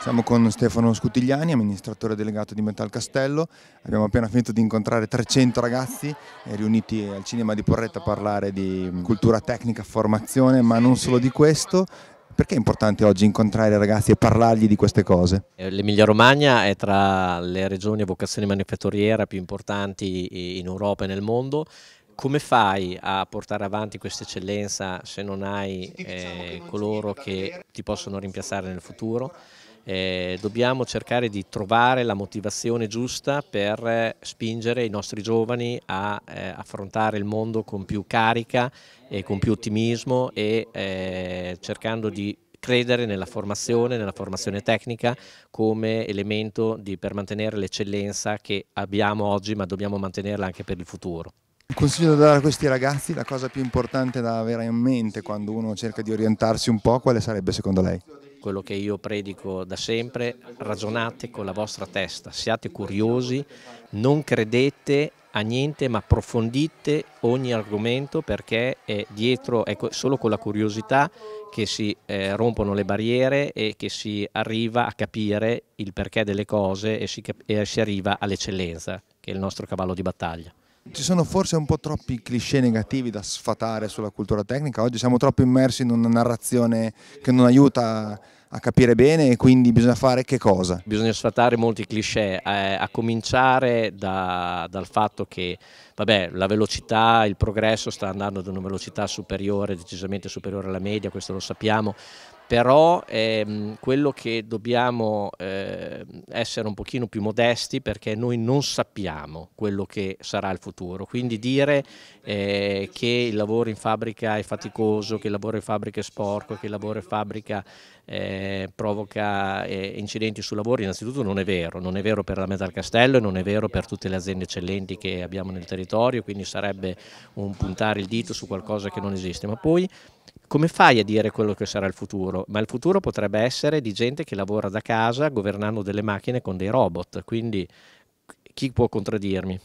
Siamo con Stefano Scutigliani, amministratore delegato di Metal Castello. Abbiamo appena finito di incontrare 300 ragazzi eh, riuniti al cinema di Porretta a parlare di cultura tecnica, formazione, ma non solo di questo. Perché è importante oggi incontrare i ragazzi e parlargli di queste cose? Eh, L'Emilia Romagna è tra le regioni a vocazione manifatturiera più importanti in Europa e nel mondo come fai a portare avanti questa eccellenza se non hai diciamo eh, coloro che ti possono rimpiazzare nel futuro? Eh, dobbiamo cercare di trovare la motivazione giusta per eh, spingere i nostri giovani a eh, affrontare il mondo con più carica e con più ottimismo e eh, cercando di credere nella formazione, nella formazione tecnica come elemento di, per mantenere l'eccellenza che abbiamo oggi ma dobbiamo mantenerla anche per il futuro. Il consiglio da dare a questi ragazzi, la cosa più importante da avere in mente quando uno cerca di orientarsi un po', quale sarebbe secondo lei? quello che io predico da sempre, ragionate con la vostra testa, siate curiosi, non credete a niente ma approfondite ogni argomento perché è dietro, è solo con la curiosità che si eh, rompono le barriere e che si arriva a capire il perché delle cose e si, e si arriva all'eccellenza, che è il nostro cavallo di battaglia ci sono forse un po' troppi cliché negativi da sfatare sulla cultura tecnica, oggi siamo troppo immersi in una narrazione che non aiuta a capire bene e quindi bisogna fare che cosa? Bisogna sfatare molti cliché, eh, a cominciare da, dal fatto che vabbè, la velocità, il progresso sta andando ad una velocità superiore, decisamente superiore alla media, questo lo sappiamo, però ehm, quello che dobbiamo eh, essere un pochino più modesti perché noi non sappiamo quello che sarà il futuro, quindi dire eh, che il lavoro in fabbrica è faticoso, che il lavoro in fabbrica è sporco, che il lavoro in fabbrica eh, provoca eh, incidenti sul lavoro innanzitutto non è vero, non è vero per la metà del castello e non è vero per tutte le aziende eccellenti che abbiamo nel territorio, quindi sarebbe un puntare il dito su qualcosa che non esiste, ma poi come fai a dire quello che sarà il futuro? Ma il futuro potrebbe essere di gente che lavora da casa governando delle macchine con dei robot, quindi chi può contraddirmi?